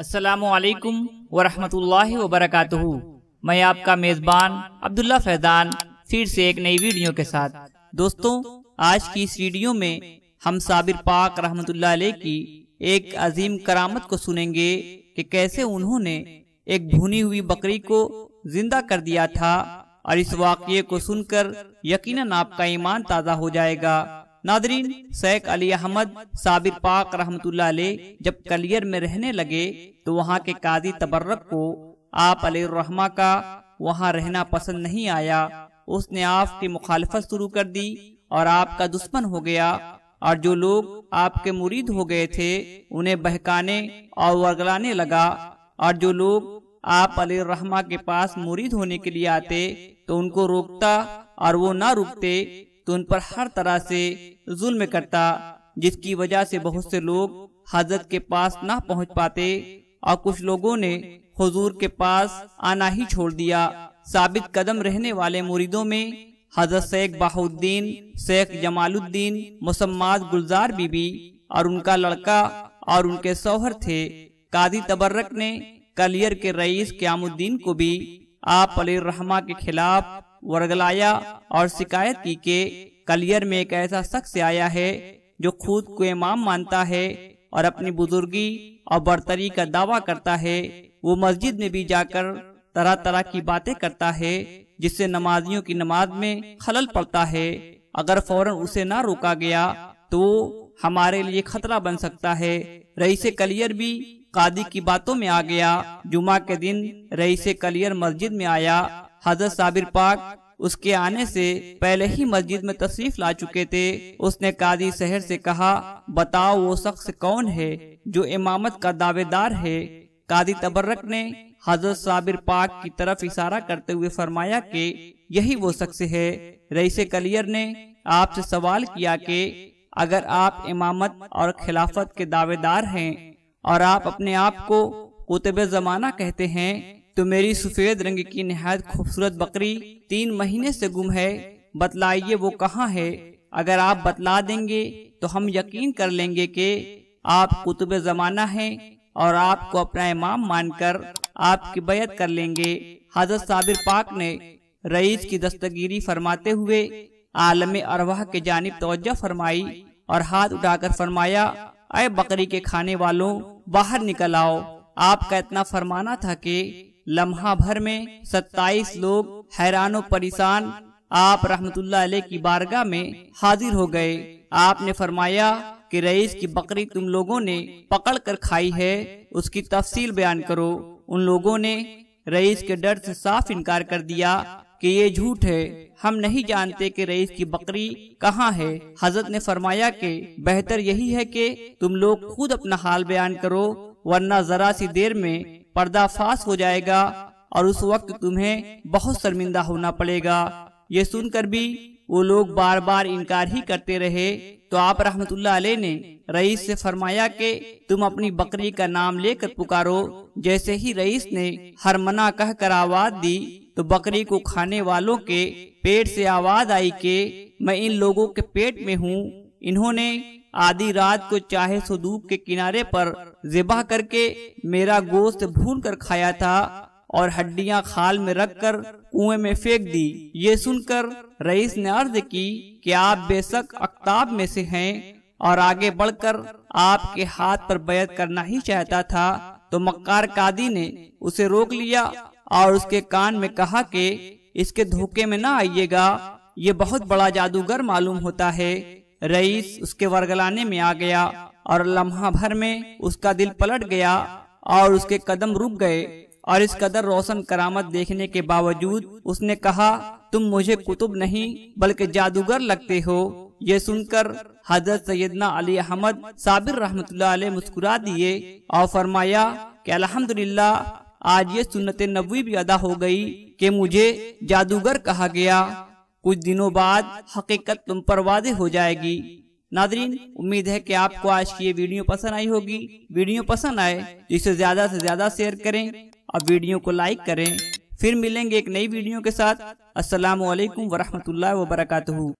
असलकम वरहमल वबरक मैं आपका मेज़बान अब्दुल्ला फैज़ान फिर से एक नई वीडियो के साथ दोस्तों आज की इस वीडियो में हम साबिर पाक रहमतुल्लाह अलैह की एक अजीम करामत को सुनेंगे कि कैसे उन्होंने एक भुनी हुई बकरी को जिंदा कर दिया था और इस वाक्य को सुनकर यकीनन आपका ईमान ताज़ा हो जाएगा नादरीन शेख अली अहमद साबिर पाक रहमत जब कलियर में रहने लगे तो वहाँ के कादी तबर्रक को आप अलीरहमा का वहाँ रहना पसंद नहीं आया उसने आपकी मुखालफत शुरू कर दी और आपका दुश्मन हो गया और जो लोग आपके मुरीद हो गए थे उन्हें बहकाने और वर्गलाने लगा और जो लोग आप अलीरहमा के पास मुरीद होने के लिए आते तो उनको रोकता और वो ना रुकते तो उन पर हर तरह से जुल्म करता जिसकी वजह से बहुत से लोग हजरत के पास ना पहुंच पाते और कुछ लोगों ने हुजूर के पास आना ही छोड़ दिया साबित कदम रहने वाले मुरीदों में हजरत शेख बहाउद्दीन शेख जमालुद्दीन मुसम्माद गुलजार बीबी और उनका लड़का और उनके शौहर थे कादी तबर्रक ने कलियर के रईस क्यामुद्दीन को भी आप अली रहमा के खिलाफ वर्गलाया और शिकायत की के कलियर में एक ऐसा शख्स आया है जो खुद को इमाम मानता है और अपनी बुजुर्गी और बर्तरी का दावा करता है वो मस्जिद में भी जाकर तरह तरह की बातें करता है जिससे नमाजियों की नमाज में खलल पड़ता है अगर फौरन उसे ना रोका गया तो हमारे लिए खतरा बन सकता है रईस कलियर भी कादी की बातों में आ गया जुमा के दिन रईस कलियर मस्जिद में आया हजरत साबिर पाक उसके आने से पहले ही मस्जिद में तशरीफ ला चुके थे उसने कादी शहर से कहा बताओ वो शख्स कौन है जो इमामत का दावेदार है कादी तबर्रक ने हजरत साबिर पाक की तरफ इशारा करते हुए फरमाया कि यही वो शख्स है रईस कलियर ने आपसे सवाल किया कि अगर आप इमामत और खिलाफत के दावेदार हैं और आप अपने आप को कुतब जमाना कहते हैं तो मेरी सफ़ेद रंग की नहायत खूबसूरत बकरी तीन महीने से गुम है बतलाइए वो कहाँ है अगर आप बतला देंगे तो हम यकीन कर लेंगे कि आप कुतुब ज़माना हैं और आपको अपना इमाम मानकर आपकी बैत कर लेंगे हजरत साबिर पाक ने रईस की दस्तगिरी फरमाते हुए आलम अरवाह के जानब तोज्जा फरमाई और हाथ उठाकर फरमाया अय बकरी के खाने वालों बाहर निकल आओ आपका इतना फरमाना था कि लम्हा भर में 27 लोग हैरानो परेशान आप रहमतुल्लाह अलैह की बारगाह में हाजिर हो गए आपने फरमाया कि रईस की बकरी तुम लोगों ने पकड़ कर खाई है उसकी तफसील बयान करो उन लोगों ने रईस के डर से साफ इनकार कर दिया कि ये झूठ है हम नहीं जानते कि रईस की बकरी कहाँ है हजरत ने फरमाया कि बेहतर यही है कि तुम लोग खुद अपना हाल बयान करो वरना जरा सी देर में पर्दाफाश हो जाएगा और उस वक्त तुम्हें बहुत शर्मिंदा होना पड़ेगा ये सुनकर भी वो लोग बार बार इनकार ही करते रहे तो आप रहमतुल्लाह अलैह ने रईस से फरमाया कि तुम अपनी बकरी का नाम लेकर पुकारो जैसे ही रईस ने हर मना कह कर आवाज दी तो बकरी को खाने वालों के पेट से आवाज आई के मैं इन लोगों के पेट में हूँ इन्होंने आधी रात को चाहे सुदूब के किनारे पर जिबा करके मेरा गोश्त भून कर खाया था और हड्डियां खाल में रख कर कुएं में फेंक दी ये सुनकर रईस ने अर्ज की कि आप बेशक अख्ताब में से हैं और आगे बढ़कर आपके हाथ पर बैत करना ही चाहता था तो मक्कार कादी ने उसे रोक लिया और उसके कान में कहा कि इसके धोखे में ना आइएगा ये बहुत बड़ा जादूगर मालूम होता है रईस उसके वर्गलाने में आ गया और लम्हा भर में उसका दिल पलट गया और उसके कदम रुक गए और इस कदर रोशन करामत देखने के बावजूद उसने कहा तुम मुझे कुतुब नहीं बल्कि जादूगर लगते हो ये सुनकर हजरत सैदना अली अहमद साबिर रहमत मुस्कुरा दिए और फरमाया कि अल्हम्दुलिल्लाह आज ये सुनत नबी भी अदा हो गई कि मुझे जादूगर कहा गया कुछ दिनों बाद हकीकत तुम पर वादे हो जाएगी नादरीन उम्मीद है कि आपको आज की ये वीडियो पसंद आई होगी वीडियो पसंद आए तो इसे ज्यादा से ज्यादा शेयर करें और वीडियो को लाइक करें फिर मिलेंगे एक नई वीडियो के साथ वरहमत वरहमल वर्का